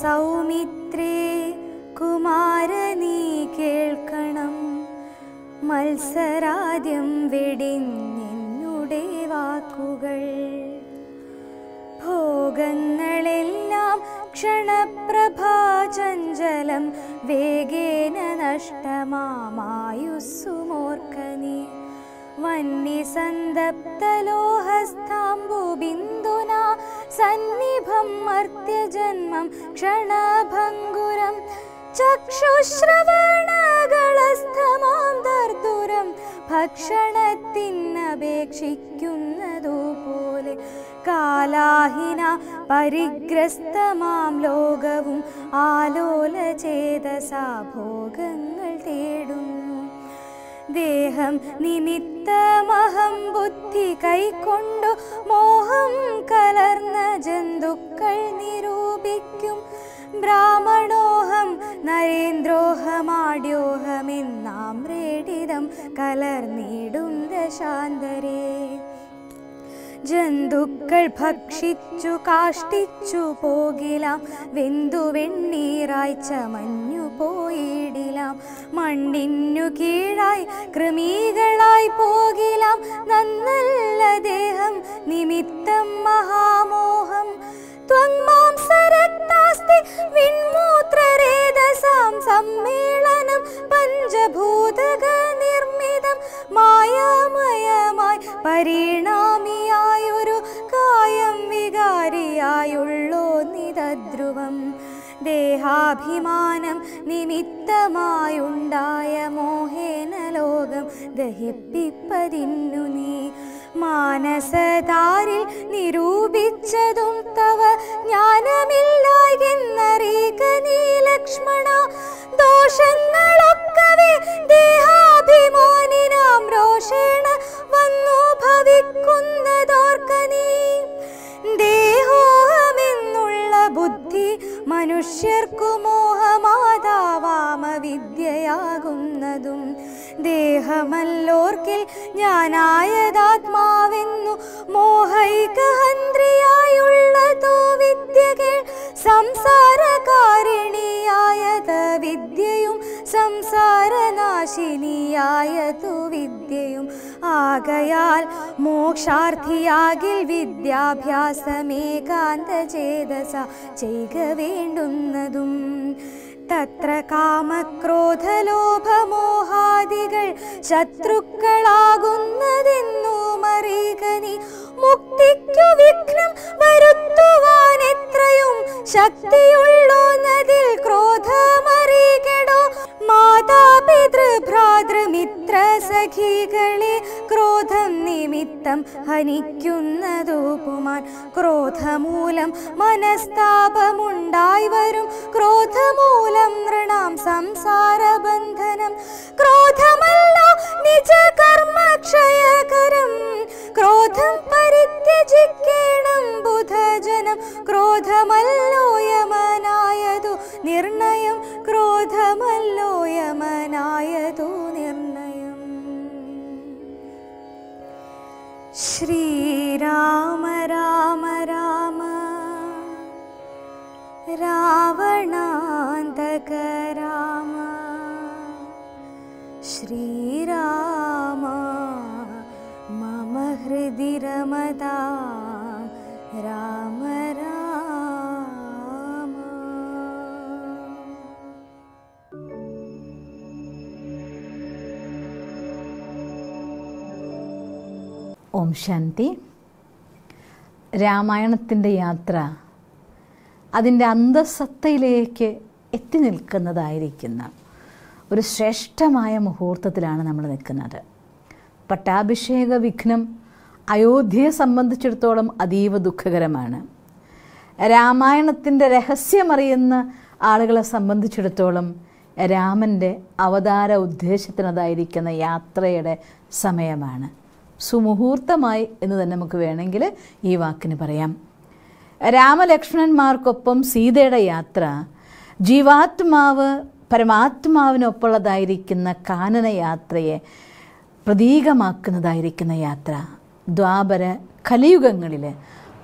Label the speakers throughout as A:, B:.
A: സൗമിത്രേ കുമാരനീ കേൾക്കണം മത്സരാദ്യം വെടിഞ്ഞെന്നുടെ വാക്കുകൾ ഭോഗങ്ങളെല്ലാം ക്ഷണപ്രഭാചഞ്ചലം വേഗേന നഷ്ടമാമായുസ്സുമോർക്കനി വന്യസന്തപ്തലോഹസ്താംബുബിന്ദുന जन्मं क्षणभङ्गुरं चक्षुश्रवणगस्थमां दर्दुरं भक्षणतिन्नपेक्षिक्युन्नदो पोले कालाहिना परिग्रस्तमां लोकवुम् आलोलचेतसा भोगे निमित्तमहं बुद्धि कैकोण्डु मोहं कलर्न न जन्तुकल् निरूपु ब्राह्मणोहं नरेन्द्रोहमाड्योहमिन्नाम् कलर् दशरे ജന്തുക്കൾ ഭക്ഷിച്ചു കാഷ്ടിച്ചു പോകിലാം വെന്തു വെണ്ണീറായി ചമഞ്ഞു പോയിടിലാം മണ്ണിനു കീഴായി കൃമീകളായി പോകിലാം നന്നല്ല ദേഹം നിമിത്തം മഹാമോഹം ത്വങ്മാംസര അഭിമാനം നിമിത്തമായുണ്ടായ ലോകം ദഹിപ്പിപ്പതിന്നു നീ മാനസതാരിൽ നിരൂപിച്ചതും തവ എന്നറിയുക നീ ലക്ഷ്മണ ദോഷങ്ങളൊക്കെ ദേഹാഭിമാനിനാം രോഷേണ വന്നു ഭവിക്കുന്നതോർക്ക നീ മനുഷ്യർക്കു മോഹമാതാവാമ വിദ്യയാകുന്നതും ദേഹമല്ലോർക്കിൽ ഞാനായതാത്മാവെന്നു മോഹൈകഹന്ത്രിയായുള്ളതോ വിദ്യകൾ സംസാരകാരിണിയായത് വിദ്യയും സംസാരനാശിനിയായ തു വിദ്യയും ആകയാൽ മോക്ഷാർത്ഥിയാകിൽ ചേതസ ചെയ്ക വേണ്ടുന്നതും തത്ര കാമക്രോധലോഭമോഹാദികൾ ശത്രുക്കളാകുന്നതെന്നു മറികനി മുക്തിക്കു വിഘ്നം വരുത്തുവാൻ എത്രയും ശക്തിയുള്ളോ സഖികളെ ക്രോധം നിമിത്തം ഹനിക്കുന്നതോപുമാൻ ക്രോധമൂലം മനസ്താപമുണ്ടായി വരും ക്രോധമൂലം നൃണാം സംസാരബന്ധനം ക്രോധമല്ല നിജ കർമ്മക്ഷയകരം ക്രോധം പരിത്യജിക്കണം ബുധജനം ക്രോധമല്ലോ യമനായതു നിർണയം ക്രോധമല്ലോ യമനായതു നിർണയം श्रीराम राम राम रावणान्तक राम श्रीराम मम हृदि रमता
B: ഓം ശാന്തി രാമായണത്തിൻ്റെ യാത്ര അതിൻ്റെ അന്തസത്തയിലേക്ക് എത്തി നിൽക്കുന്നതായിരിക്കുന്ന ഒരു ശ്രേഷ്ഠമായ മുഹൂർത്തത്തിലാണ് നമ്മൾ നിൽക്കുന്നത് പട്ടാഭിഷേക വിഘ്നം അയോധ്യയെ സംബന്ധിച്ചിടത്തോളം അതീവ ദുഃഖകരമാണ് രാമായണത്തിൻ്റെ രഹസ്യമറിയുന്ന ആളുകളെ സംബന്ധിച്ചിടത്തോളം രാമൻ്റെ അവതാര ഉദ്ദേശത്തിനതായിരിക്കുന്ന യാത്രയുടെ സമയമാണ് സുമുഹൂർത്തമായി എന്ന് തന്നെ നമുക്ക് വേണമെങ്കിൽ ഈ വാക്കിന് പറയാം രാമലക്ഷ്മണന്മാർക്കൊപ്പം സീതയുടെ യാത്ര ജീവാത്മാവ് പരമാത്മാവിനൊപ്പമുള്ളതായിരിക്കുന്ന കാനന യാത്രയെ പ്രതീകമാക്കുന്നതായിരിക്കുന്ന യാത്ര ദ്വാപര കലിയുഗങ്ങളിൽ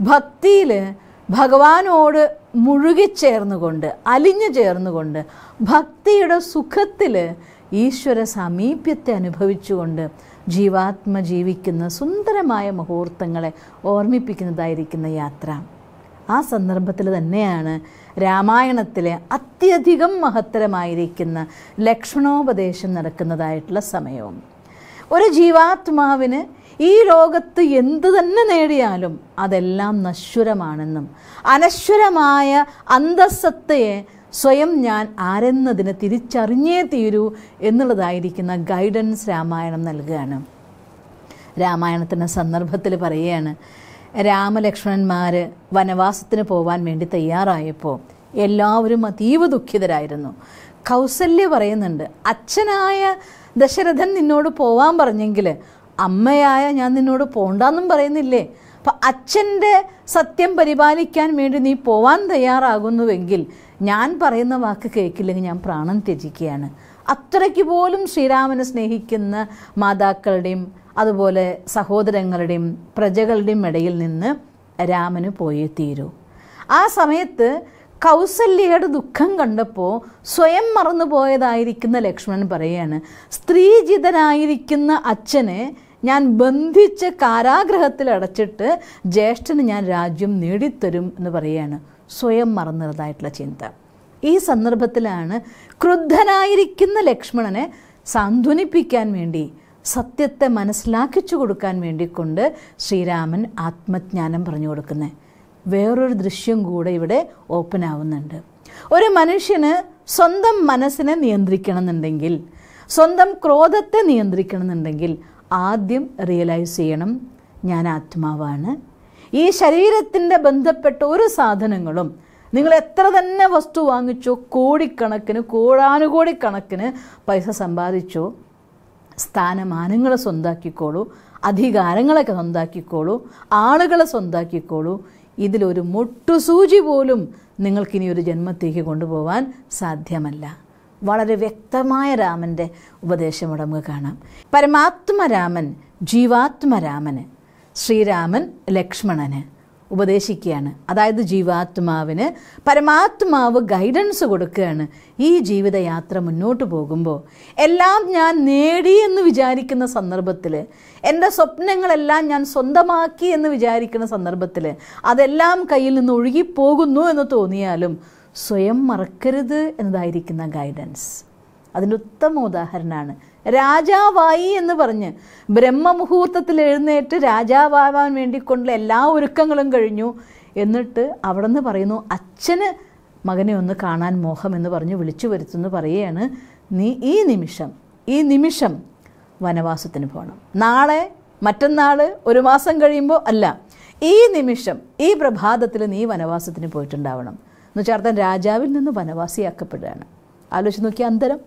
B: ഭക്തിയിൽ ഭഗവാനോട് മുഴുകിച്ചേർന്നുകൊണ്ട് അലിഞ്ഞു ചേർന്നുകൊണ്ട് ഭക്തിയുടെ സുഖത്തിൽ ഈശ്വര സാമീപ്യത്തെ അനുഭവിച്ചുകൊണ്ട് ജീവാത്മ ജീവിക്കുന്ന സുന്ദരമായ മുഹൂർത്തങ്ങളെ ഓർമ്മിപ്പിക്കുന്നതായിരിക്കുന്ന യാത്ര ആ സന്ദർഭത്തിൽ തന്നെയാണ് രാമായണത്തിലെ അത്യധികം മഹത്തരമായിരിക്കുന്ന ലക്ഷണോപദേശം നടക്കുന്നതായിട്ടുള്ള സമയവും ഒരു ജീവാത്മാവിന് ഈ ലോകത്ത് എന്ത് തന്നെ നേടിയാലും അതെല്ലാം നശ്വരമാണെന്നും അനശ്വരമായ അന്തസ്സത്തയെ സ്വയം ഞാൻ ആരെന്നതിനെ തിരിച്ചറിഞ്ഞേ തീരൂ എന്നുള്ളതായിരിക്കുന്ന ഗൈഡൻസ് രാമായണം നൽകുകയാണ് രാമായണത്തിൻ്റെ സന്ദർഭത്തിൽ പറയുകയാണ് രാമലക്ഷ്മണന്മാർ വനവാസത്തിന് പോകാൻ വേണ്ടി തയ്യാറായപ്പോൾ എല്ലാവരും അതീവ ദുഃഖിതരായിരുന്നു കൗസല്യ പറയുന്നുണ്ട് അച്ഛനായ ദശരഥൻ നിന്നോട് പോവാൻ പറഞ്ഞെങ്കിൽ അമ്മയായ ഞാൻ നിന്നോട് പോണ്ടെന്നും പറയുന്നില്ലേ അപ്പം അച്ഛൻ്റെ സത്യം പരിപാലിക്കാൻ വേണ്ടി നീ പോവാൻ തയ്യാറാകുന്നുവെങ്കിൽ ഞാൻ പറയുന്ന വാക്ക് കേൾക്കില്ലെങ്കിൽ ഞാൻ പ്രാണൻ ത്യജിക്കുകയാണ് അത്രയ്ക്ക് പോലും ശ്രീരാമനെ സ്നേഹിക്കുന്ന മാതാക്കളുടെയും അതുപോലെ സഹോദരങ്ങളുടെയും പ്രജകളുടെയും ഇടയിൽ നിന്ന് രാമന് പോയേ തീരൂ ആ സമയത്ത് കൗസല്യയുടെ ദുഃഖം കണ്ടപ്പോൾ സ്വയം മറന്നു പോയതായിരിക്കുന്ന ലക്ഷ്മണൻ പറയുകയാണ് സ്ത്രീജിതനായിരിക്കുന്ന അച്ഛനെ ഞാൻ ബന്ധിച്ച് കാരാഗ്രഹത്തിൽ അടച്ചിട്ട് ജ്യേഷ്ഠന് ഞാൻ രാജ്യം നേടിത്തരും എന്ന് പറയുകയാണ് സ്വയം മറന്നതായിട്ടുള്ള ചിന്ത ഈ സന്ദർഭത്തിലാണ് ക്രുദ്ധനായിരിക്കുന്ന ലക്ഷ്മണനെ സാന്ത്വനിപ്പിക്കാൻ വേണ്ടി സത്യത്തെ മനസ്സിലാക്കിച്ചു കൊടുക്കാൻ വേണ്ടിക്കൊണ്ട് ശ്രീരാമൻ ആത്മജ്ഞാനം പറഞ്ഞു കൊടുക്കുന്നത് വേറൊരു ദൃശ്യം കൂടെ ഇവിടെ ഓപ്പൺ ആവുന്നുണ്ട് ഒരു മനുഷ്യന് സ്വന്തം മനസ്സിനെ എന്നുണ്ടെങ്കിൽ സ്വന്തം ക്രോധത്തെ എന്നുണ്ടെങ്കിൽ ആദ്യം റിയലൈസ് ചെയ്യണം ഞാൻ ആത്മാവാണ് ഈ ശരീരത്തിൻ്റെ ബന്ധപ്പെട്ട ഒരു സാധനങ്ങളും നിങ്ങൾ എത്ര തന്നെ വസ്തു വാങ്ങിച്ചോ കോടിക്കണക്കിന് കോടാനുകോടിക്കണക്കിന് പൈസ സമ്പാദിച്ചോ സ്ഥാനമാനങ്ങൾ സ്വന്താക്കിക്കോളൂ അധികാരങ്ങളൊക്കെ സ്വന്താക്കിക്കോളൂ ആളുകളെ സ്വന്താക്കിക്കോളൂ ഇതിലൊരു മുട്ടുസൂചി പോലും നിങ്ങൾക്കിനി ഒരു ജന്മത്തേക്ക് കൊണ്ടുപോകാൻ സാധ്യമല്ല വളരെ വ്യക്തമായ രാമൻ്റെ ഉപദേശം നമുക്ക് കാണാം രാമൻ ജീവാത്മ രാമന് ശ്രീരാമൻ ലക്ഷ്മണന് ഉപദേശിക്കുകയാണ് അതായത് ജീവാത്മാവിന് പരമാത്മാവ് ഗൈഡൻസ് കൊടുക്കുകയാണ് ഈ ജീവിതയാത്ര മുന്നോട്ട് പോകുമ്പോൾ എല്ലാം ഞാൻ നേടി എന്ന് വിചാരിക്കുന്ന സന്ദർഭത്തിൽ എൻ്റെ സ്വപ്നങ്ങളെല്ലാം ഞാൻ സ്വന്തമാക്കി എന്ന് വിചാരിക്കുന്ന സന്ദർഭത്തിൽ അതെല്ലാം കയ്യിൽ നിന്ന് ഒഴുകിപ്പോകുന്നു എന്ന് തോന്നിയാലും സ്വയം മറക്കരുത് എന്നതായിരിക്കുന്ന ഗൈഡൻസ് അതിൻ്റെ ഉത്തമ ഉദാഹരണമാണ് രാജാവായി എന്ന് പറഞ്ഞ് ബ്രഹ്മമുഹൂർത്തത്തിൽ എഴുന്നേറ്റ് രാജാവാവാൻ വേണ്ടി കൊണ്ടുള്ള എല്ലാ ഒരുക്കങ്ങളും കഴിഞ്ഞു എന്നിട്ട് അവിടെ നിന്ന് പറയുന്നു അച്ഛന് മകനെ ഒന്ന് കാണാൻ മോഹം എന്ന് പറഞ്ഞ് വിളിച്ചു വരുത്തുന്നു പറയുകയാണ് നീ ഈ നിമിഷം ഈ നിമിഷം വനവാസത്തിന് പോകണം നാളെ മറ്റന്നാൾ ഒരു മാസം കഴിയുമ്പോൾ അല്ല ഈ നിമിഷം ഈ പ്രഭാതത്തിൽ നീ വനവാസത്തിന് പോയിട്ടുണ്ടാവണം എന്ന് അർത്ഥം രാജാവിൽ നിന്ന് വനവാസിയാക്കപ്പെടുകയാണ് ആലോചിച്ച് നോക്കിയ അന്തരം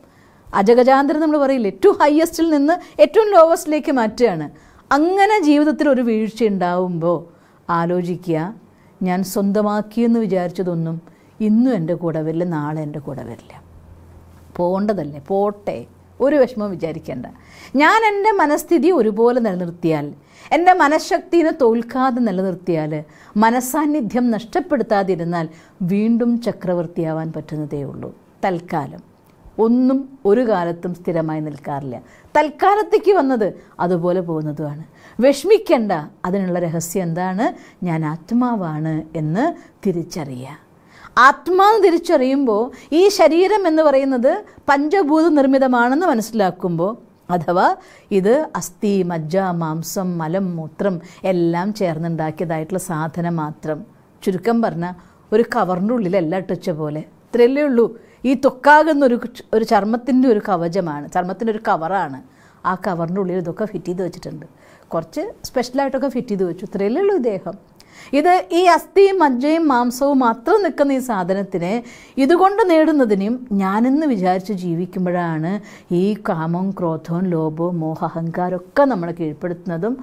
B: അജഗജാന്തരം നമ്മൾ പറയില്ല ഏറ്റവും ഹയസ്റ്റിൽ നിന്ന് ഏറ്റവും ലോവസ്റ്റിലേക്ക് മാറ്റുകയാണ് അങ്ങനെ ജീവിതത്തിൽ ഒരു വീഴ്ച ഉണ്ടാവുമ്പോൾ ആലോചിക്കുക ഞാൻ സ്വന്തമാക്കിയെന്ന് വിചാരിച്ചതൊന്നും ഇന്നും എൻ്റെ കൂടെ വരില്ല നാളെ എൻ്റെ കൂടെ വരില്ല പോകേണ്ടതല്ലേ പോട്ടെ ഒരു വിഷമം വിചാരിക്കേണ്ട ഞാൻ എൻ്റെ മനസ്ഥിതി ഒരുപോലെ നിലനിർത്തിയാൽ എൻ്റെ മനഃശക്തിനെ തോൽക്കാതെ നിലനിർത്തിയാൽ മനസാന്നിധ്യം നഷ്ടപ്പെടുത്താതിരുന്നാൽ വീണ്ടും ചക്രവർത്തിയാവാൻ പറ്റുന്നതേ ഉള്ളൂ തൽക്കാലം ഒന്നും ഒരു കാലത്തും സ്ഥിരമായി നിൽക്കാറില്ല തൽക്കാലത്തേക്ക് വന്നത് അതുപോലെ പോകുന്നതുമാണ് വിഷമിക്കേണ്ട അതിനുള്ള രഹസ്യം എന്താണ് ഞാൻ ആത്മാവാണ് എന്ന് തിരിച്ചറിയുക ആത്മാവ് തിരിച്ചറിയുമ്പോൾ ഈ ശരീരം എന്ന് പറയുന്നത് പഞ്ചഭൂത നിർമ്മിതമാണെന്ന് മനസ്സിലാക്കുമ്പോൾ അഥവാ ഇത് അസ്ഥി മജ്ജ മാംസം മലം മൂത്രം എല്ലാം ചേർന്നുണ്ടാക്കിയതായിട്ടുള്ള സാധനം മാത്രം ചുരുക്കം പറഞ്ഞാൽ ഒരു കവറിൻ്റെ എല്ലാം ഇട്ടിച്ച പോലെ ഇത്രയല്ലേ ഉള്ളൂ ഈ തൊക്കാകുന്നൊരു ഒരു ചർമ്മത്തിൻ്റെ ഒരു കവചമാണ് ചർമ്മത്തിൻ്റെ ഒരു കവറാണ് ആ കവറിൻ്റെ ഉള്ളിൽ ഇതൊക്കെ ഫിറ്റ് ചെയ്ത് വെച്ചിട്ടുണ്ട് കുറച്ച് സ്പെഷ്യലായിട്ടൊക്കെ ഫിറ്റ് ചെയ്ത് വെച്ചു ഇത്രയല്ലേ ഉള്ളൂ ഇദ്ദേഹം ഇത് ഈ അസ്ഥിയും മജ്ജയും മാംസവും മാത്രം നിൽക്കുന്ന ഈ സാധനത്തിന് ഇതുകൊണ്ട് നേടുന്നതിനും ഞാനെന്ന് വിചാരിച്ച് ജീവിക്കുമ്പോഴാണ് ഈ കാമം ക്രോധവും ലോഭവും മോഹ അഹങ്കാരമൊക്കെ നമ്മളെ കീഴ്പ്പെടുത്തുന്നതും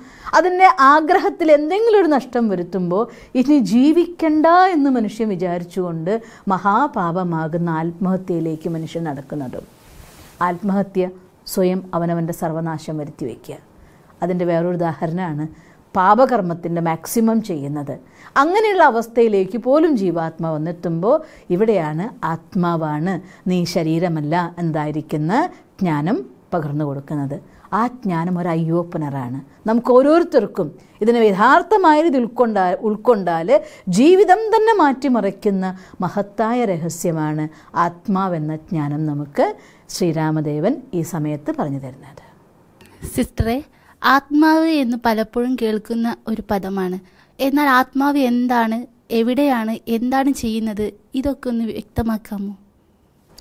B: അതിൻ്റെ ആഗ്രഹത്തിൽ എന്തെങ്കിലും ഒരു നഷ്ടം വരുത്തുമ്പോൾ ഇനി ജീവിക്കണ്ട എന്ന് മനുഷ്യൻ വിചാരിച്ചുകൊണ്ട് മഹാപാപമാകുന്ന ആത്മഹത്യയിലേക്ക് മനുഷ്യൻ നടക്കുന്നതും ആത്മഹത്യ സ്വയം അവനവൻ്റെ സർവനാശം വരുത്തി വയ്ക്കുക അതിൻ്റെ വേറൊരു ഉദാഹരണമാണ് പാപകർമ്മത്തിൻ്റെ മാക്സിമം ചെയ്യുന്നത് അങ്ങനെയുള്ള അവസ്ഥയിലേക്ക് പോലും ജീവാത്മാവ് വന്നെത്തുമ്പോൾ ഇവിടെയാണ് ആത്മാവാണ് നീ ശരീരമല്ല എന്തായിരിക്കുന്ന ജ്ഞാനം പകർന്നു കൊടുക്കുന്നത് ആ ജ്ഞാനം ഒരു അയ്യോപ്പനറാണ് നമുക്ക് ഓരോരുത്തർക്കും ഇതിനെ യഥാർത്ഥമായത് ഉൾക്കൊണ്ടാൽ ഉൾക്കൊണ്ടാൽ ജീവിതം തന്നെ മാറ്റിമറിക്കുന്ന മഹത്തായ രഹസ്യമാണ് ആത്മാവെന്ന ജ്ഞാനം നമുക്ക് ശ്രീരാമദേവൻ ഈ സമയത്ത് പറഞ്ഞു തരുന്നത് സിസ്റ്ററെ ആത്മാവ് എന്ന് പലപ്പോഴും കേൾക്കുന്ന ഒരു പദമാണ് എന്നാൽ ആത്മാവ് എന്താണ് എവിടെയാണ് എന്താണ് ചെയ്യുന്നത് ഇതൊക്കെ ഒന്ന് വ്യക്തമാക്കാമോ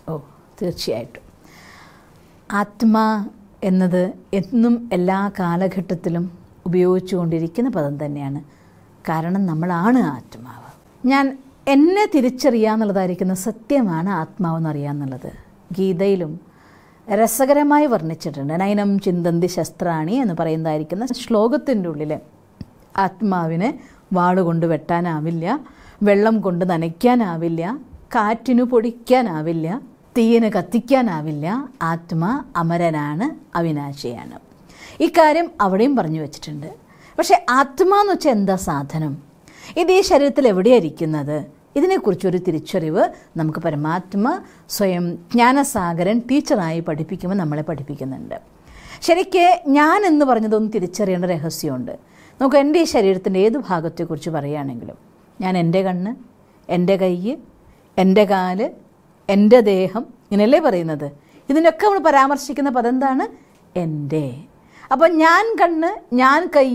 B: ഓ തീർച്ചയായിട്ടും ആത്മാ എന്നത് എന്നും എല്ലാ കാലഘട്ടത്തിലും ഉപയോഗിച്ചുകൊണ്ടിരിക്കുന്ന പദം തന്നെയാണ് കാരണം നമ്മളാണ് ആത്മാവ് ഞാൻ എന്നെ തിരിച്ചറിയാന്നുള്ളതായിരിക്കുന്ന സത്യമാണ് ആത്മാവെന്നറിയാന്നുള്ളത് ഗീതയിലും രസകരമായി വർണ്ണിച്ചിട്ടുണ്ട് നൈനം ചിന്തന്തി ശസ്ത്രാണി എന്ന് പറയുന്നതായിരിക്കുന്ന ശ്ലോകത്തിൻ്റെ ഉള്ളിൽ ആത്മാവിനെ വാളുകൊണ്ട് വെട്ടാനാവില്ല വെള്ളം കൊണ്ട് നനയ്ക്കാനാവില്ല കാറ്റിനു പൊടിക്കാനാവില്ല തീയിന് കത്തിക്കാനാവില്ല ആത്മ അമരനാണ് അവിനാശിയാണ് ഇക്കാര്യം അവിടെയും പറഞ്ഞു വെച്ചിട്ടുണ്ട് പക്ഷേ ആത്മാന്ന് വെച്ചാൽ എന്താ സാധനം ഇത് ഈ ശരീരത്തിൽ എവിടെയായിരിക്കുന്നത് ഇതിനെക്കുറിച്ചൊരു തിരിച്ചറിവ് നമുക്ക് പരമാത്മ സ്വയം ജ്ഞാനസാഗരൻ ടീച്ചറായി പഠിപ്പിക്കുമ്പോൾ നമ്മളെ പഠിപ്പിക്കുന്നുണ്ട് ശരിക്ക് ഞാൻ എന്ന് പറഞ്ഞതൊന്നും തിരിച്ചറിയേണ്ട രഹസ്യമുണ്ട് നമുക്ക് എൻ്റെ ഈ ശരീരത്തിൻ്റെ ഏത് ഭാഗത്തെക്കുറിച്ച് പറയുകയാണെങ്കിലും ഞാൻ എൻ്റെ കണ്ണ് എൻ്റെ കൈ എൻ്റെ കാല് എൻ്റെ ദേഹം ഇങ്ങനെയല്ലേ പറയുന്നത് ഇതിനൊക്കെ നമ്മൾ പരാമർശിക്കുന്ന പദം എന്താണ് എൻ്റെ അപ്പം ഞാൻ കണ്ണ് ഞാൻ കൈ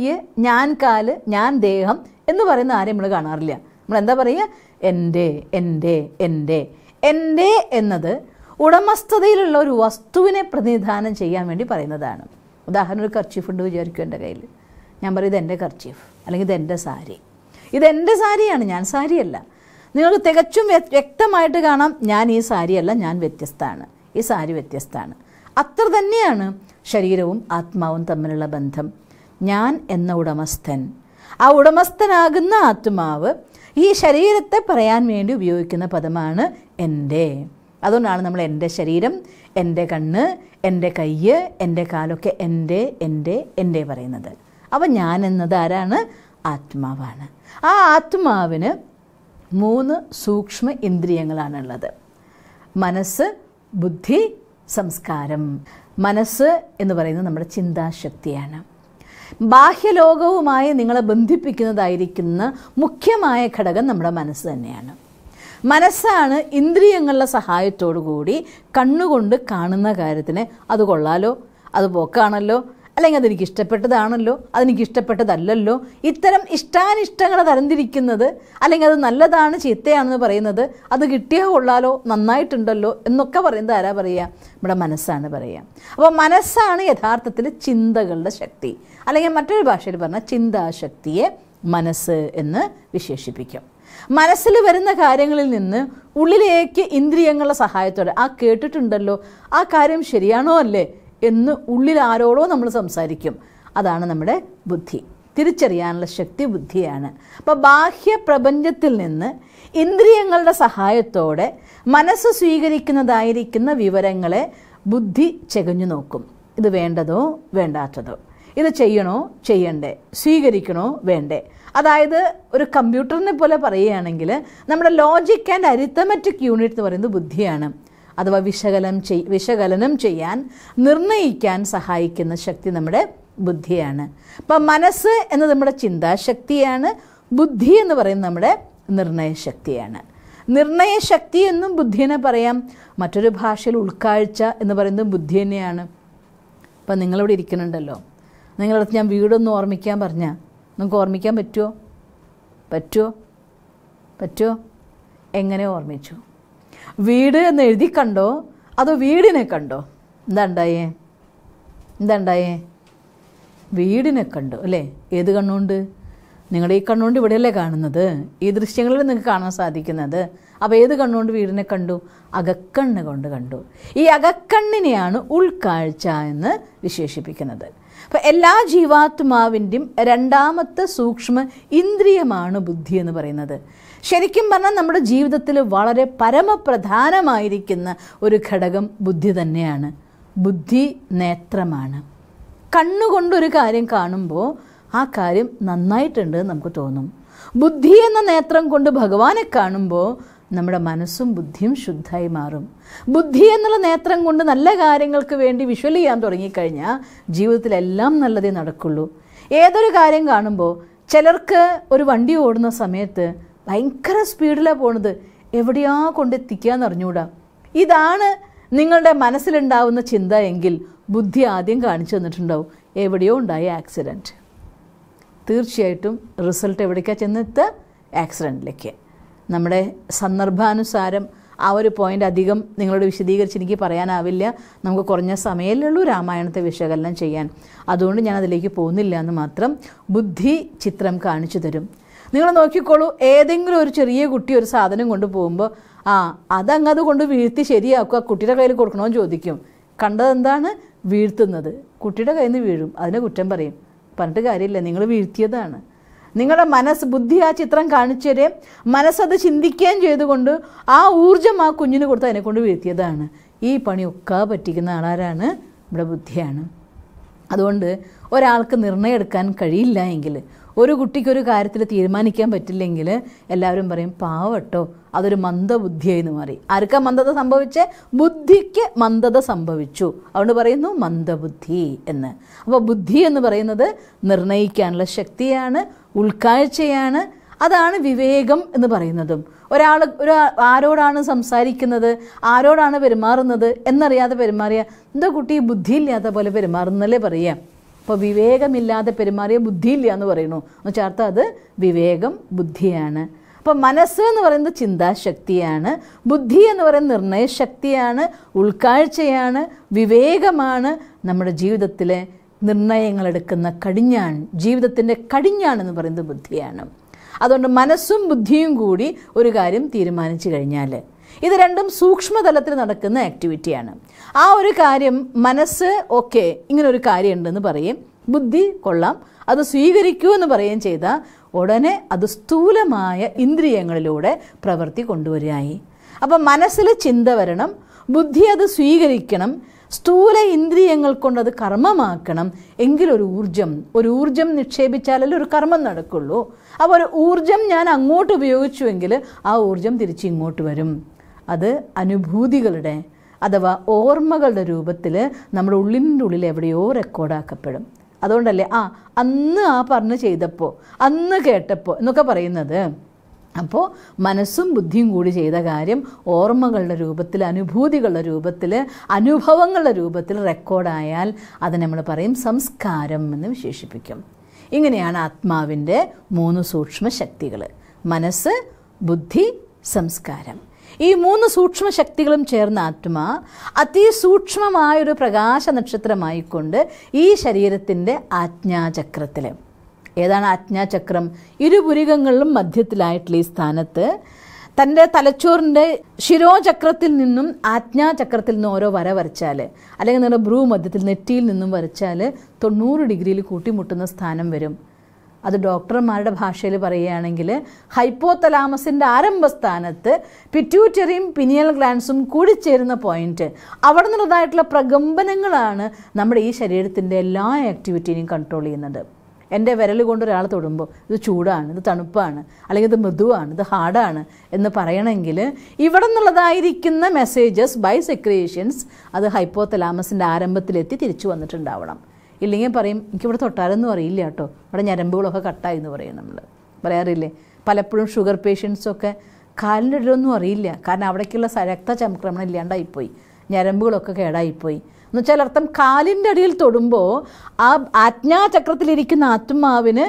B: ഞാൻ കാല് ഞാൻ ദേഹം എന്ന് പറയുന്ന ആരെയും നമ്മൾ കാണാറില്ല നമ്മൾ എന്താ പറയുക എൻ്റെ എൻ്റെ എൻ്റെ എൻ്റെ എന്നത് ഉടമസ്ഥതയിലുള്ള ഒരു വസ്തുവിനെ പ്രതിനിധാനം ചെയ്യാൻ വേണ്ടി പറയുന്നതാണ് ഉദാഹരണം ഒരു കർച്ചീഫ് ഉണ്ട് വിചാരിക്കും എൻ്റെ കയ്യിൽ ഞാൻ പറയും ഇതെൻ്റെ കർച്ചീഫ് അല്ലെങ്കിൽ ഇതെൻ്റെ സാരി ഇത് സാരിയാണ് ഞാൻ സാരിയല്ല നിങ്ങൾക്ക് തികച്ചും വ്യക്തമായിട്ട് കാണാം ഞാൻ ഈ സാരിയല്ല ഞാൻ വ്യത്യസ്തമാണ് ഈ സാരി വ്യത്യസ്തമാണ് അത്ര തന്നെയാണ് ശരീരവും ആത്മാവും തമ്മിലുള്ള ബന്ധം ഞാൻ എന്ന ഉടമസ്ഥൻ ആ ഉടമസ്ഥനാകുന്ന ആത്മാവ് ഈ ശരീരത്തെ പറയാൻ വേണ്ടി ഉപയോഗിക്കുന്ന പദമാണ് എൻ്റെ അതുകൊണ്ടാണ് നമ്മൾ എൻ്റെ ശരീരം എൻ്റെ കണ്ണ് എൻ്റെ കയ്യ് എൻ്റെ കാലൊക്കെ എൻ്റെ എൻ്റെ എൻ്റെ പറയുന്നത് അപ്പം ഞാൻ എന്നത് ആരാണ് ആത്മാവാണ് ആ ആത്മാവിന് മൂന്ന് സൂക്ഷ്മ ഇന്ദ്രിയങ്ങളാണുള്ളത് മനസ്സ് ബുദ്ധി സംസ്കാരം മനസ്സ് എന്ന് പറയുന്നത് നമ്മുടെ ചിന്താശക്തിയാണ് ബാഹ്യലോകവുമായി നിങ്ങളെ ബന്ധിപ്പിക്കുന്നതായിരിക്കുന്ന മുഖ്യമായ ഘടകം നമ്മുടെ മനസ്സ് തന്നെയാണ് മനസ്സാണ് ഇന്ദ്രിയങ്ങളുടെ സഹായത്തോടു കൂടി കണ്ണുകൊണ്ട് കാണുന്ന കാര്യത്തിന് അത് കൊള്ളാലോ അത് പോക്കാണല്ലോ അല്ലെങ്കിൽ അതെനിക്ക് ഇഷ്ടപ്പെട്ടതാണല്ലോ അതെനിക്ക് ഇഷ്ടപ്പെട്ടതല്ലല്ലോ ഇത്തരം ഇഷ്ടാനിഷ്ടങ്ങളെ തരംതിരിക്കുന്നത് അല്ലെങ്കിൽ അത് നല്ലതാണ് ചീത്തയാണെന്ന് പറയുന്നത് അത് കിട്ടിയാൽ കൊള്ളാലോ നന്നായിട്ടുണ്ടല്ലോ എന്നൊക്കെ പറയുന്നത് ആരാ പറയുക നമ്മുടെ മനസ്സാണ് പറയുക അപ്പോൾ മനസ്സാണ് യഥാർത്ഥത്തിൽ ചിന്തകളുടെ ശക്തി അല്ലെങ്കിൽ മറ്റൊരു ഭാഷയിൽ പറഞ്ഞാൽ ചിന്താശക്തിയെ മനസ്സ് എന്ന് വിശേഷിപ്പിക്കും മനസ്സിൽ വരുന്ന കാര്യങ്ങളിൽ നിന്ന് ഉള്ളിലേക്ക് ഇന്ദ്രിയങ്ങളുടെ സഹായത്തോടെ ആ കേട്ടിട്ടുണ്ടല്ലോ ആ കാര്യം ശരിയാണോ അല്ലേ എന്ന് ഉള്ളിൽ ആരോടോ നമ്മൾ സംസാരിക്കും അതാണ് നമ്മുടെ ബുദ്ധി തിരിച്ചറിയാനുള്ള ശക്തി ബുദ്ധിയാണ് അപ്പോൾ ബാഹ്യ പ്രപഞ്ചത്തിൽ നിന്ന് ഇന്ദ്രിയങ്ങളുടെ സഹായത്തോടെ മനസ്സ് സ്വീകരിക്കുന്നതായിരിക്കുന്ന വിവരങ്ങളെ ബുദ്ധി ചെകഞ്ഞു നോക്കും ഇത് വേണ്ടതോ വേണ്ടാത്തതോ ഇത് ചെയ്യണോ ചെയ്യണ്ടേ സ്വീകരിക്കണോ വേണ്ടേ അതായത് ഒരു കമ്പ്യൂട്ടറിനെ പോലെ പറയുകയാണെങ്കിൽ നമ്മുടെ ലോജിക് ആൻഡ് അരിത്തമെറ്റിക് യൂണിറ്റ് എന്ന് പറയുന്നത് ബുദ്ധിയാണ് അഥവാ വിശകലനം ചെയ് വിശകലനം ചെയ്യാൻ നിർണ്ണയിക്കാൻ സഹായിക്കുന്ന ശക്തി നമ്മുടെ ബുദ്ധിയാണ് അപ്പം മനസ്സ് എന്നത് നമ്മുടെ ചിന്താശക്തിയാണ് ബുദ്ധി എന്ന് പറയുന്നത് നമ്മുടെ നിർണയശക്തിയാണ് നിർണയശക്തി എന്നും ബുദ്ധിനെ പറയാം മറ്റൊരു ഭാഷയിൽ ഉൾക്കാഴ്ച എന്ന് പറയുന്നത് ബുദ്ധി തന്നെയാണ് അപ്പം നിങ്ങളിവിടെ ഇരിക്കുന്നുണ്ടല്ലോ നിങ്ങളടുത്ത് ഞാൻ വീടൊന്ന് ഓർമ്മിക്കാൻ പറഞ്ഞാൽ നിങ്ങൾക്ക് ഓർമ്മിക്കാൻ പറ്റുമോ പറ്റുമോ പറ്റുമോ എങ്ങനെ ഓർമ്മിച്ചു വീട് എന്ന് എഴുതി കണ്ടോ അതോ വീടിനെ കണ്ടോ എന്താ ഉണ്ടായേ എന്താ ഉണ്ടായേ വീടിനെ കണ്ടോ അല്ലേ ഏത് കണ്ണുകൊണ്ട് നിങ്ങളുടെ ഈ കണ്ണുകൊണ്ട് ഇവിടെയല്ലേ കാണുന്നത് ഈ ദൃശ്യങ്ങളിൽ നിങ്ങൾക്ക് കാണാൻ സാധിക്കുന്നത് അപ്പോൾ ഏത് കണ്ണുകൊണ്ട് വീടിനെ കണ്ടു അകക്കണ്ണ് കൊണ്ട് കണ്ടു ഈ അകക്കണ്ണിനെയാണ് ഉൾക്കാഴ്ച എന്ന് വിശേഷിപ്പിക്കുന്നത് അപ്പോൾ എല്ലാ ജീവാത്മാവിൻ്റെയും രണ്ടാമത്തെ സൂക്ഷ്മ ഇന്ദ്രിയമാണ് ബുദ്ധി എന്ന് പറയുന്നത് ശരിക്കും പറഞ്ഞാൽ നമ്മുടെ ജീവിതത്തിൽ വളരെ പരമപ്രധാനമായിരിക്കുന്ന ഒരു ഘടകം ബുദ്ധി തന്നെയാണ് ബുദ്ധി നേത്രമാണ് കണ്ണുകൊണ്ടൊരു കാര്യം കാണുമ്പോൾ ആ കാര്യം നന്നായിട്ടുണ്ട് നമുക്ക് തോന്നും ബുദ്ധി എന്ന നേത്രം കൊണ്ട് ഭഗവാനെ കാണുമ്പോൾ നമ്മുടെ മനസ്സും ബുദ്ധിയും ശുദ്ധമായി മാറും ബുദ്ധി എന്നുള്ള നേത്രം കൊണ്ട് നല്ല കാര്യങ്ങൾക്ക് വേണ്ടി വിഷ്വൽ ചെയ്യാൻ തുടങ്ങിക്കഴിഞ്ഞാൽ ജീവിതത്തിലെല്ലാം നല്ലതേ നടക്കുള്ളൂ ഏതൊരു കാര്യം കാണുമ്പോൾ ചിലർക്ക് ഒരു വണ്ടി ഓടുന്ന സമയത്ത് ഭയങ്കര സ്പീഡിലാണ് പോണത് എവിടെയാ കൊണ്ടെത്തിക്കാന്ന് അറിഞ്ഞുകൂടാ ഇതാണ് നിങ്ങളുടെ മനസ്സിലുണ്ടാവുന്ന ചിന്ത എങ്കിൽ ബുദ്ധി ആദ്യം കാണിച്ചു തന്നിട്ടുണ്ടാവും എവിടെയോ ഉണ്ടായ ആക്സിഡൻറ്റ് തീർച്ചയായിട്ടും റിസൾട്ട് എവിടേക്കാണ് ചെന്നെത്തുക ആക്സിഡൻറ്റിലേക്ക് നമ്മുടെ സന്ദർഭാനുസാരം ആ ഒരു പോയിൻ്റ് അധികം നിങ്ങളോട് വിശദീകരിച്ച് എനിക്ക് പറയാനാവില്ല നമുക്ക് കുറഞ്ഞ സമയമല്ലുള്ളൂ രാമായണത്തെ വിശകലനം ചെയ്യാൻ അതുകൊണ്ട് ഞാൻ അതിലേക്ക് പോകുന്നില്ല എന്ന് മാത്രം ബുദ്ധി ചിത്രം കാണിച്ചു തരും നിങ്ങൾ നോക്കിക്കോളൂ ഏതെങ്കിലും ഒരു ചെറിയ കുട്ടി ഒരു സാധനം കൊണ്ട് പോകുമ്പോൾ ആ അതങ്ങത് കൊണ്ട് വീഴ്ത്തി ശരിയാക്കുക കുട്ടിയുടെ കയ്യിൽ കൊടുക്കണമെന്ന് ചോദിക്കും കണ്ടതെന്താണ് വീഴ്ത്തുന്നത് കുട്ടിയുടെ കയ്യിൽ നിന്ന് വീഴും അതിനെ കുറ്റം പറയും പറഞ്ഞിട്ട് കാര്യമില്ല നിങ്ങൾ വീഴ്ത്തിയതാണ് നിങ്ങളുടെ മനസ്സ് ബുദ്ധി ആ ചിത്രം കാണിച്ചതേ മനസ്സത് ചിന്തിക്കുകയും ചെയ്തുകൊണ്ട് ആ ഊർജം ആ കുഞ്ഞിന് കൊടുത്ത് അതിനെ കൊണ്ട് വീഴ്ത്തിയതാണ് ഈ പണി ഒക്കെ പറ്റിക്കുന്ന ആളാരാണ് നമ്മുടെ ബുദ്ധിയാണ് അതുകൊണ്ട് ഒരാൾക്ക് നിർണ്ണയം എടുക്കാൻ കഴിയില്ല എങ്കിൽ ഒരു കുട്ടിക്കൊരു കാര്യത്തിൽ തീരുമാനിക്കാൻ പറ്റില്ലെങ്കിൽ എല്ലാവരും പറയും പാവട്ടോ അതൊരു മന്ദബുദ്ധിയായി മാറി ആർക്കാ മന്ദത സംഭവിച്ചേ ബുദ്ധിക്ക് മന്ദത സംഭവിച്ചു അതുകൊണ്ട് പറയുന്നു മന്ദബുദ്ധി എന്ന് അപ്പോൾ ബുദ്ധി എന്ന് പറയുന്നത് നിർണ്ണയിക്കാനുള്ള ശക്തിയാണ് ഉൾക്കാഴ്ചയാണ് അതാണ് വിവേകം എന്ന് പറയുന്നതും ഒരാൾ ഒരു ആരോടാണ് സംസാരിക്കുന്നത് ആരോടാണ് പെരുമാറുന്നത് എന്നറിയാതെ പെരുമാറിയ എന്താ കുട്ടി ബുദ്ധിയില്ലാത്ത പോലെ പെരുമാറുന്നല്ലേ പറയുക അപ്പോൾ വിവേകമില്ലാതെ പെരുമാറിയ ബുദ്ധിയില്ല എന്ന് പറയുന്നു എന്ന് വെച്ചാൽ അത് വിവേകം ബുദ്ധിയാണ് അപ്പം മനസ്സ് എന്ന് പറയുന്നത് ചിന്താശക്തിയാണ് ബുദ്ധി എന്ന് പറയുന്നത് നിർണയശക്തിയാണ് ഉൾക്കാഴ്ചയാണ് വിവേകമാണ് നമ്മുടെ ജീവിതത്തിലെ നിർണയങ്ങളെടുക്കുന്ന കടിഞ്ഞാൺ ജീവിതത്തിൻ്റെ കടിഞ്ഞാണെന്ന് പറയുന്നത് ബുദ്ധിയാണ് അതുകൊണ്ട് മനസ്സും ബുദ്ധിയും കൂടി ഒരു കാര്യം തീരുമാനിച്ചു കഴിഞ്ഞാൽ ഇത് രണ്ടും സൂക്ഷ്മതലത്തിൽ നടക്കുന്ന ആക്ടിവിറ്റിയാണ് ആ ഒരു കാര്യം മനസ്സ് ഓക്കെ ഇങ്ങനെ ഒരു കാര്യമുണ്ടെന്ന് പറയും ബുദ്ധി കൊള്ളാം അത് സ്വീകരിക്കൂ എന്ന് പറയുകയും ചെയ്ത ഉടനെ അത് സ്ഥൂലമായ ഇന്ദ്രിയങ്ങളിലൂടെ പ്രവൃത്തി കൊണ്ടുവരികയായി അപ്പം മനസ്സിൽ ചിന്ത വരണം ബുദ്ധി അത് സ്വീകരിക്കണം സ്ഥൂല ഇന്ദ്രിയങ്ങൾ കൊണ്ട് അത് കർമ്മമാക്കണം എങ്കിലൊരു ഊർജം ഒരു ഊർജം നിക്ഷേപിച്ചാലല്ലേ ഒരു കർമ്മം നടക്കുള്ളൂ അപ്പോൾ ഒരു ഊർജം ഞാൻ അങ്ങോട്ട് ഉപയോഗിച്ചുവെങ്കിൽ ആ ഊർജം ഇങ്ങോട്ട് വരും അത് അനുഭൂതികളുടെ അഥവാ ഓർമ്മകളുടെ രൂപത്തിൽ നമ്മുടെ ഉള്ളിൻ്റെ ഉള്ളിൽ എവിടെയോ റെക്കോർഡാക്കപ്പെടും അതുകൊണ്ടല്ലേ ആ അന്ന് ആ പറഞ്ഞ് ചെയ്തപ്പോൾ അന്ന് കേട്ടപ്പോൾ എന്നൊക്കെ പറയുന്നത് അപ്പോൾ മനസ്സും ബുദ്ധിയും കൂടി ചെയ്ത കാര്യം ഓർമ്മകളുടെ രൂപത്തിൽ അനുഭൂതികളുടെ രൂപത്തിൽ അനുഭവങ്ങളുടെ രൂപത്തിൽ റെക്കോർഡായാൽ അത് നമ്മൾ പറയും സംസ്കാരം എന്ന് വിശേഷിപ്പിക്കും ഇങ്ങനെയാണ് ആത്മാവിൻ്റെ മൂന്ന് സൂക്ഷ്മ ശക്തികൾ മനസ്സ് ബുദ്ധി സംസ്കാരം ഈ മൂന്ന് സൂക്ഷ്മ ശക്തികളും ചേർന്ന ആത്മാ അതിസൂക്ഷ്മമായൊരു പ്രകാശ നക്ഷത്രമായിക്കൊണ്ട് ഈ ശരീരത്തിൻ്റെ ആജ്ഞാചക്രത്തിൽ ഏതാണ് ആജ്ഞാചക്രം ഇരുപുരികങ്ങളിലും മധ്യത്തിലായിട്ടുള്ള ഈ സ്ഥാനത്ത് തൻ്റെ തലച്ചോറിൻ്റെ ശിരോചക്രത്തിൽ നിന്നും ആജ്ഞാചക്രത്തിൽ നിന്നും ഓരോ വര വരച്ചാൽ അല്ലെങ്കിൽ നിങ്ങളുടെ ബ്രൂ മധ്യത്തിൽ നെറ്റിയിൽ നിന്നും വരച്ചാൽ തൊണ്ണൂറ് ഡിഗ്രിയിൽ കൂട്ടിമുട്ടുന്ന സ്ഥാനം വരും അത് ഡോക്ടർമാരുടെ ഭാഷയിൽ പറയുകയാണെങ്കിൽ ഹൈപ്പോ ആരംഭസ്ഥാനത്ത് പിറ്റ്യൂറ്ററിയും പിനിയൽ ഗ്ലാൻസും ചേരുന്ന പോയിന്റ് അവിടെ നിന്നുള്ളതായിട്ടുള്ള പ്രകമ്പനങ്ങളാണ് നമ്മുടെ ഈ ശരീരത്തിൻ്റെ എല്ലാ ആക്ടിവിറ്റിയും കൺട്രോൾ ചെയ്യുന്നത് എൻ്റെ വിരൽ കൊണ്ട് ഒരാൾ തൊടുമ്പോൾ ഇത് ചൂടാണ് ഇത് തണുപ്പാണ് അല്ലെങ്കിൽ ഇത് മൃദുവാണ് ഇത് ഹാർഡാണ് എന്ന് പറയണമെങ്കിൽ ഇവിടെ നിന്നുള്ളതായിരിക്കുന്ന മെസ്സേജസ് ബൈ സെക്രിയേഷൻസ് അത് ഹൈപ്പോത്തലാമസിൻ്റെ ആരംഭത്തിലെത്തി തിരിച്ചു വന്നിട്ടുണ്ടാവണം ഇല്ലെങ്കിൽ പറയും എനിക്കിവിടെ തൊട്ടാലൊന്നും അറിയില്ല കേട്ടോ ഇവിടെ ഞരമ്പുകളൊക്കെ കട്ടായി എന്ന് പറയും നമ്മൾ പറയാറില്ലേ പലപ്പോഴും ഷുഗർ പേഷ്യൻസൊക്കെ കാലിൻ്റെ ഇടലൊന്നും അറിയില്ല കാരണം അവിടേക്കുള്ള രക്ത ചംക്രമണം ഇല്ലാണ്ടായിപ്പോയി ഞരമ്പുകളൊക്കെ കേടായിപ്പോയി എന്ന് വെച്ചാൽ അർത്ഥം കാലിൻ്റെ അടിയിൽ തൊടുമ്പോൾ ആ ആജ്ഞാചക്രത്തിലിരിക്കുന്ന ആത്മാവിന്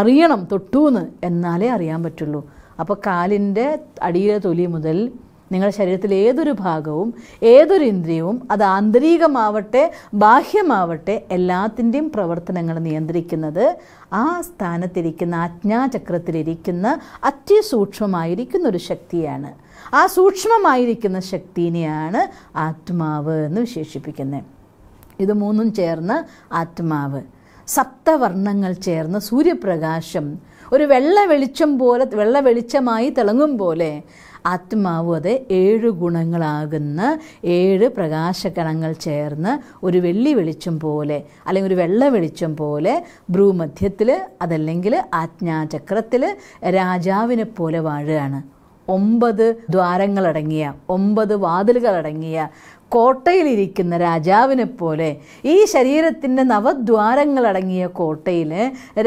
B: അറിയണം തൊട്ടു എന്നാലേ അറിയാൻ പറ്റുള്ളൂ അപ്പോൾ കാലിൻ്റെ അടിയിലെ തൊലി മുതൽ നിങ്ങളുടെ ശരീരത്തിലെ ഏതൊരു ഭാഗവും ഏതൊരു ഇന്ദ്രിയവും അത് ആന്തരികമാവട്ടെ ബാഹ്യമാവട്ടെ എല്ലാത്തിൻ്റെയും പ്രവർത്തനങ്ങൾ നിയന്ത്രിക്കുന്നത് ആ സ്ഥാനത്തിരിക്കുന്ന ആജ്ഞാചക്രത്തിലിരിക്കുന്ന അതിസൂക്ഷ്മമായിരിക്കുന്ന ഒരു ശക്തിയാണ് ആ സൂക്ഷ്മമായിരിക്കുന്ന ശക്തിനെയാണ് ആത്മാവ് എന്ന് വിശേഷിപ്പിക്കുന്നത് ഇത് മൂന്നും ചേർന്ന് ആത്മാവ് സപ്തവർണ്ണങ്ങൾ ചേർന്ന് സൂര്യപ്രകാശം ഒരു വെള്ള വെളിച്ചം പോലെ വെള്ള വെളിച്ചമായി തിളങ്ങും പോലെ ആത്മാവ് അത് ഏഴ് ഗുണങ്ങളാകുന്ന ഏഴ് പ്രകാശകണങ്ങൾ ചേർന്ന് ഒരു വെള്ളി വെളിച്ചം പോലെ അല്ലെങ്കിൽ ഒരു വെള്ള വെളിച്ചം പോലെ ഭ്രൂമധ്യത്തിൽ അതല്ലെങ്കിൽ ആജ്ഞാചക്രത്തിൽ രാജാവിനെ പോലെ വാഴുകയാണ് ഒമ്പത് ദ്വാരങ്ങളടങ്ങിയ ഒമ്പത് വാതിലുകളടങ്ങിയ കോട്ടയിലിരിക്കുന്ന രാജാവിനെ പോലെ ഈ ശരീരത്തിൻ്റെ നവദ്വാരങ്ങളടങ്ങിയ കോട്ടയിൽ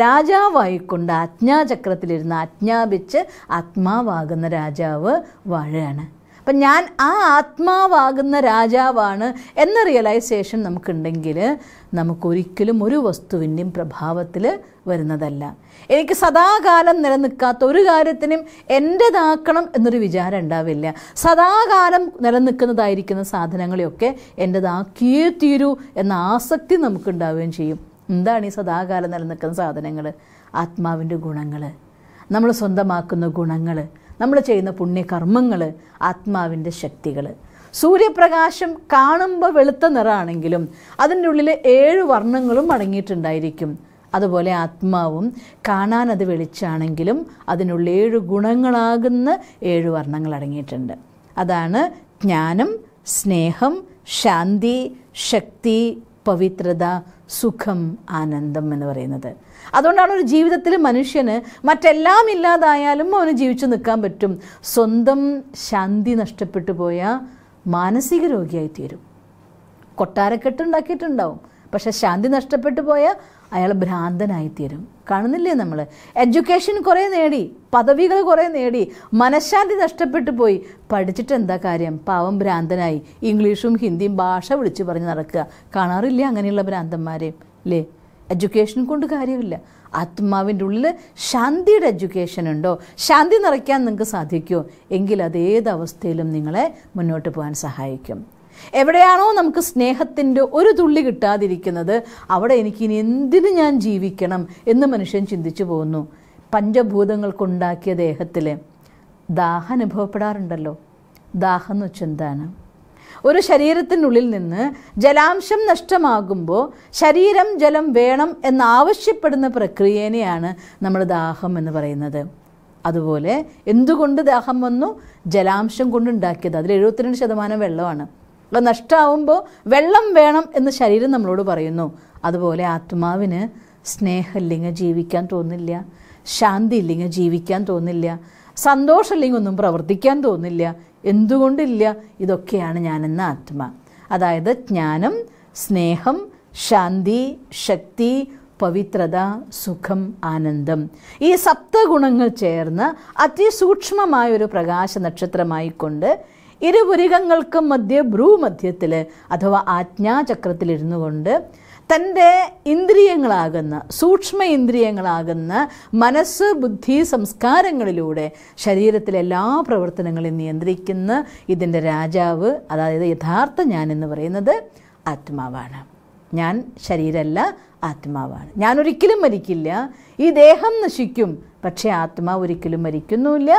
B: രാജാവായിക്കൊണ്ട് ആജ്ഞാചക്രത്തിലിരുന്ന് ആജ്ഞാപിച്ച് ആത്മാവാകുന്ന രാജാവ് വാഴയാണ് അപ്പം ഞാൻ ആ ആത്മാവാകുന്ന രാജാവാണ് എന്ന റിയലൈസേഷൻ നമുക്കുണ്ടെങ്കിൽ നമുക്കൊരിക്കലും ഒരു വസ്തുവിൻ്റെയും പ്രഭാവത്തിൽ വരുന്നതല്ല എനിക്ക് സദാകാലം നിലനിൽക്കാത്ത ഒരു കാര്യത്തിനും എൻ്റെതാക്കണം എന്നൊരു വിചാരം ഉണ്ടാവില്ല സദാകാലം നിലനിൽക്കുന്നതായിരിക്കുന്ന സാധനങ്ങളെയൊക്കെ എൻ്റെതാക്കിയേ തീരൂ എന്ന ആസക്തി നമുക്കുണ്ടാവുകയും ചെയ്യും എന്താണ് ഈ സദാകാലം നിലനിൽക്കുന്ന സാധനങ്ങൾ ആത്മാവിൻ്റെ ഗുണങ്ങൾ നമ്മൾ സ്വന്തമാക്കുന്ന ഗുണങ്ങൾ നമ്മൾ ചെയ്യുന്ന പുണ്യകർമ്മങ്ങൾ ആത്മാവിൻ്റെ ശക്തികൾ സൂര്യപ്രകാശം കാണുമ്പോൾ വെളുത്ത നിറമാണെങ്കിലും അതിൻ്റെ ഉള്ളിൽ ഏഴ് വർണ്ണങ്ങളും അടങ്ങിയിട്ടുണ്ടായിരിക്കും അതുപോലെ ആത്മാവും കാണാൻ അത് വെളിച്ചാണെങ്കിലും അതിനുള്ള ഏഴ് ഗുണങ്ങളാകുന്ന ഏഴ് വർണ്ണങ്ങൾ അടങ്ങിയിട്ടുണ്ട് അതാണ് ജ്ഞാനം സ്നേഹം ശാന്തി ശക്തി പവിത്രത സുഖം ആനന്ദം എന്ന് പറയുന്നത് അതുകൊണ്ടാണ് ഒരു ജീവിതത്തിൽ മനുഷ്യന് മറ്റെല്ലാം ഇല്ലാതായാലും അവന് ജീവിച്ചു നിൽക്കാൻ പറ്റും സ്വന്തം ശാന്തി നഷ്ടപ്പെട്ടു പോയ മാനസിക രോഗിയായി തീരും കൊട്ടാരക്കെട്ട് ഉണ്ടാക്കിയിട്ടുണ്ടാവും പക്ഷേ ശാന്തി നഷ്ടപ്പെട്ടു പോയ അയാൾ ഭ്രാന്തനായിത്തീരും കാണുന്നില്ലേ നമ്മൾ എഡ്യൂക്കേഷൻ കുറേ നേടി പദവികൾ കുറേ നേടി മനഃശാന്തി നഷ്ടപ്പെട്ടു പോയി പഠിച്ചിട്ട് എന്താ കാര്യം പാവം ഭ്രാന്തനായി ഇംഗ്ലീഷും ഹിന്ദിയും ഭാഷ വിളിച്ചു പറഞ്ഞ് നടക്കുക കാണാറില്ല അങ്ങനെയുള്ള ഭ്രാന്തന്മാരെയും അല്ലേ എഡ്യൂക്കേഷൻ കൊണ്ട് കാര്യമില്ല ആത്മാവിൻ്റെ ഉള്ളിൽ ശാന്തിയുടെ എഡ്യൂക്കേഷൻ ഉണ്ടോ ശാന്തി നിറയ്ക്കാൻ നിങ്ങൾക്ക് സാധിക്കുമോ എങ്കിൽ അത് ഏത് അവസ്ഥയിലും നിങ്ങളെ മുന്നോട്ട് പോകാൻ സഹായിക്കും എവിടെയാണോ നമുക്ക് സ്നേഹത്തിൻ്റെ ഒരു തുള്ളി കിട്ടാതിരിക്കുന്നത് അവിടെ എനിക്കിനി എന്തിനു ഞാൻ ജീവിക്കണം എന്ന് മനുഷ്യൻ ചിന്തിച്ചു പോകുന്നു പഞ്ചഭൂതങ്ങൾക്കുണ്ടാക്കിയ ദേഹത്തിൽ ദാഹം അനുഭവപ്പെടാറുണ്ടല്ലോ ദാഹം എന്ന് വെച്ചെന്താണ് ഒരു ശരീരത്തിനുള്ളിൽ നിന്ന് ജലാംശം നഷ്ടമാകുമ്പോൾ ശരീരം ജലം വേണം എന്നാവശ്യപ്പെടുന്ന പ്രക്രിയേനെയാണ് നമ്മൾ ദാഹം എന്ന് പറയുന്നത് അതുപോലെ എന്തുകൊണ്ട് ദാഹം വന്നു ജലാംശം കൊണ്ടുണ്ടാക്കിയത് അതിൽ എഴുപത്തിരണ്ട് ശതമാനം വെള്ളമാണ് അപ്പോൾ നഷ്ടമാവുമ്പോൾ വെള്ളം വേണം എന്ന് ശരീരം നമ്മളോട് പറയുന്നു അതുപോലെ ആത്മാവിന് സ്നേഹമില്ലെങ്കിൽ ജീവിക്കാൻ തോന്നില്ല ശാന്തി ഇല്ലെങ്കിൽ ജീവിക്കാൻ തോന്നില്ല സന്തോഷമില്ലെങ്കിൽ ഒന്നും പ്രവർത്തിക്കാൻ തോന്നില്ല എന്തുകൊണ്ടില്ല ഇതൊക്കെയാണ് ഞാനെന്ന ആത്മ അതായത് ജ്ഞാനം സ്നേഹം ശാന്തി ശക്തി പവിത്രത സുഖം ആനന്ദം ഈ സപ്തഗുണങ്ങൾ ചേർന്ന് അതിസൂക്ഷ്മമായ ഒരു പ്രകാശ നക്ഷത്രമായിക്കൊണ്ട് ഇരുപുരികങ്ങൾക്കും മധ്യ ഭ്രൂമധ്യത്തിൽ അഥവാ ആജ്ഞാചക്രത്തിലിരുന്നു കൊണ്ട് തൻ്റെ ഇന്ദ്രിയങ്ങളാകുന്ന സൂക്ഷ്മ ഇന്ദ്രിയങ്ങളാകുന്ന മനസ്സ് ബുദ്ധി സംസ്കാരങ്ങളിലൂടെ ശരീരത്തിലെ എല്ലാ പ്രവർത്തനങ്ങളും നിയന്ത്രിക്കുന്ന ഇതിൻ്റെ രാജാവ് അതായത് യഥാർത്ഥ ഞാൻ എന്ന് പറയുന്നത് ആത്മാവാണ് ഞാൻ ശരീരമല്ല ആത്മാവാണ് ഞാൻ ഒരിക്കലും മരിക്കില്ല ഈ ദേഹം നശിക്കും പക്ഷേ ആത്മാവ് ഒരിക്കലും മരിക്കുന്നുമില്ല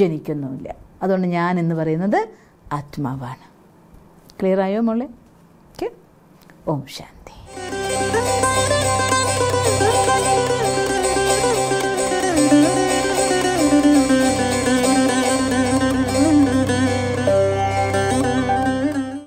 B: ജനിക്കുന്നുമില്ല അതുകൊണ്ട് ഞാൻ എന്ന് പറയുന്നത് ആത്മാവാണ് ക്ലിയർ ആയോ മോളെ ഓക്കെ ഓം ശാന്തി ハハハハ!